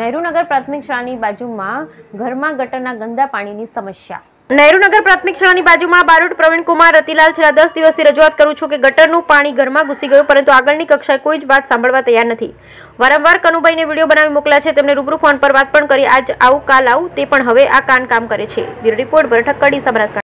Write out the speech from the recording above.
નૈરુનગર પ્રાથમિક શાળાની બાજુમાં ઘર માં ગટરના ગંદા પાણીની સમસ્યા નૈરુનગર પ્રાથમિક શાળાની બાજુમાં બારૂડ પ્રવીણકુમાર રતિલાલ છરા 10 દિવસથી રજવાત કરું છું કે ગટરનું પાણી ઘર માં ઘૂસી ગયું પરંતુ આગળની કક્ષાએ કોઈ જ વાત સાંભળવા તૈયાર નથી વારંવાર કનુભાઈને વિડિયો બનાવી મોકલ્યા છે તમને રૂબરૂ ફોન પર વાત પણ કરી આજ આવું કાલે આવું તે પણ હવે આ કાન કામ કરે છે બ્યુરુ રિપોર્ટ બરઠકડી સબ્રસ્